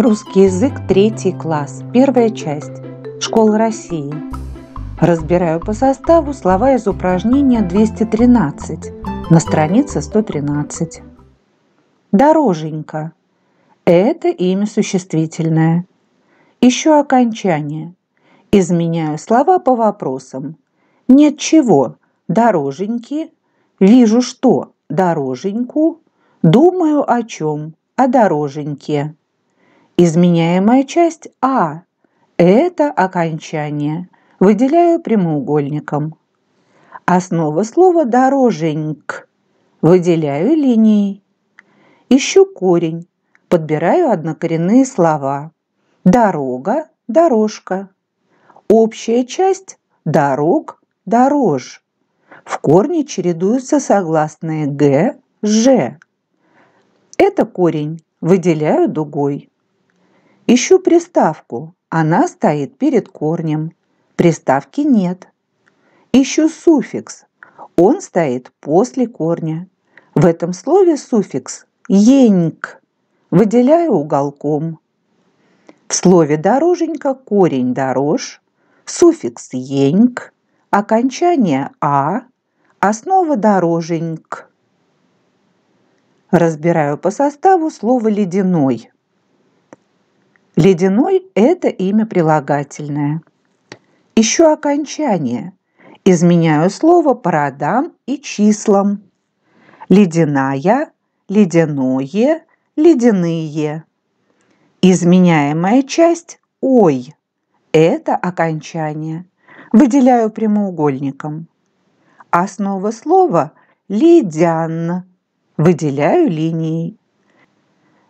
Русский язык, третий класс, первая часть. Школа России. Разбираю по составу слова из упражнения 213 на странице 113. Дороженька. Это имя существительное. Ищу окончание. Изменяю слова по вопросам. Нет чего. Дороженьки. Вижу что. Дороженьку. Думаю о чем. О дороженьке. Изменяемая часть А – это окончание. Выделяю прямоугольником. Основа слова «дороженьк». Выделяю линией. Ищу корень. Подбираю однокоренные слова. Дорога – дорожка. Общая часть – дорог, дорож. В корне чередуются согласные «г», «ж». Это корень. Выделяю дугой. Ищу приставку. Она стоит перед корнем. Приставки нет. Ищу суффикс. Он стоит после корня. В этом слове суффикс «еньк». Выделяю уголком. В слове «дороженька» корень «дорож», суффикс «еньк», окончание «а», основа «дороженьк». Разбираю по составу слово «ледяной». Ледяной – это имя прилагательное. Ищу окончание. Изменяю слово по родам и числам. Ледяная, ледяное, ледяные. Изменяемая часть – ой. Это окончание. Выделяю прямоугольником. Основа слова – ледян. Выделяю линией.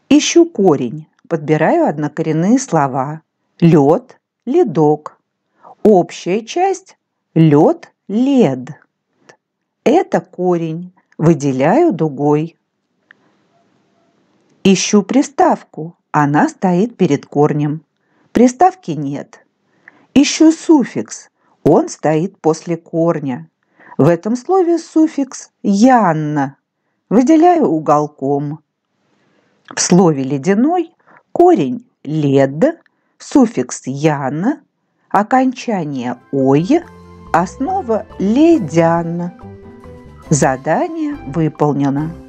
Ищу корень. Подбираю однокоренные слова. Лед, ледок. Общая часть – лед, лед. Это корень. Выделяю дугой. Ищу приставку. Она стоит перед корнем. Приставки нет. Ищу суффикс. Он стоит после корня. В этом слове суффикс «янна». Выделяю уголком. В слове «ледяной» корень «лед», суффикс Яна, окончание «ой», основа Ледяна. Задание выполнено.